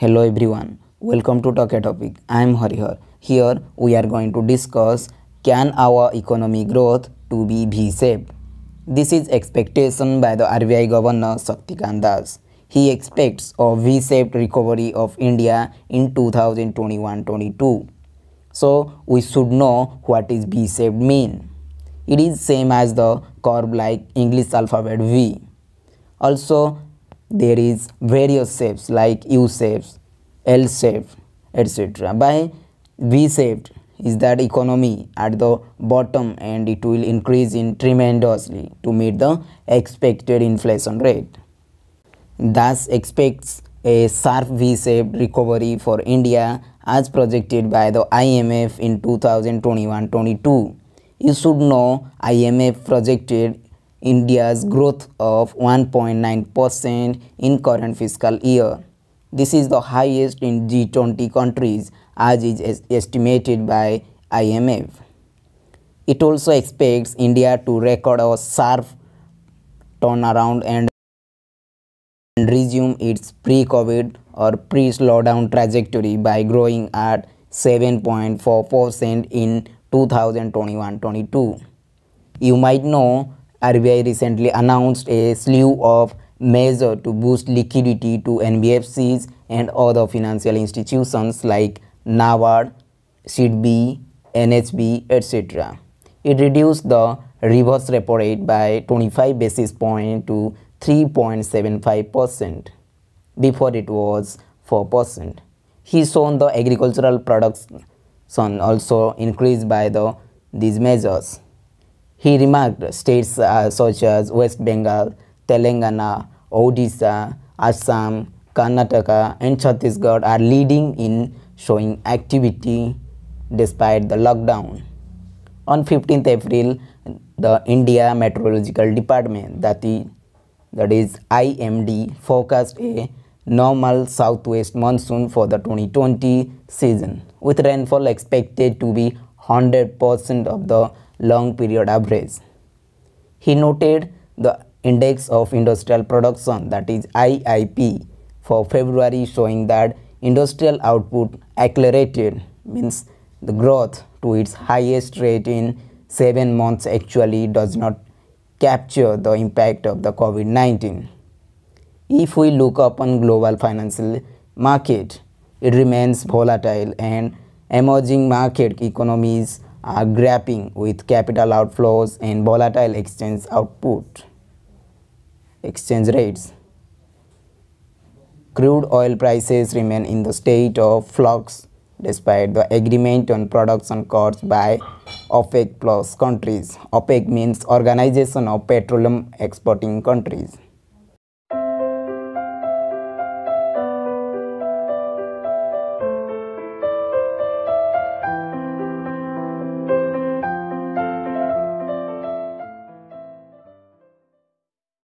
Hello everyone, welcome to Talk a Topic. I am Harihar. Here we are going to discuss can our economy growth to be V-shaped? This is expectation by the RBI Governor Sakti Das. He expects a V-shaped recovery of India in 2021-22. So we should know what is V-shaped mean. It is same as the curve like English alphabet V. Also there is various shapes like U shapes, L shape, etc. By V shaped is that economy at the bottom and it will increase in tremendously to meet the expected inflation rate. Thus expects a sharp V-shaped recovery for India as projected by the IMF in 2021-22. You should know IMF projected India's growth of 1.9% in current fiscal year. This is the highest in G20 countries as is estimated by IMF. It also expects India to record a sharp turnaround and resume its pre-COVID or pre-slowdown trajectory by growing at 7.4% in 2021-22. You might know RBI recently announced a slew of measures to boost liquidity to NBFCs and other financial institutions like NAVARD, SIDBI, NHB, etc. It reduced the reverse repo rate by 25 basis point to 3.75%. Before it was 4%. He shown the agricultural products also increased by the these measures. He remarked states uh, such as West Bengal, Telangana, Odisha, Assam, Karnataka, and Chhattisgarh are leading in showing activity despite the lockdown. On 15th April, the India Meteorological Department, that is, that is IMD, forecast a normal southwest monsoon for the 2020 season, with rainfall expected to be 100% of the long period average. He noted the index of industrial production that is IIP for February showing that industrial output accelerated means the growth to its highest rate in 7 months actually does not capture the impact of the COVID-19. If we look upon global financial market, it remains volatile and emerging market economies are grappling with capital outflows and volatile exchange output exchange rates crude oil prices remain in the state of flux despite the agreement on production cuts by OPEC plus countries. OPEC means Organization of Petroleum Exporting Countries.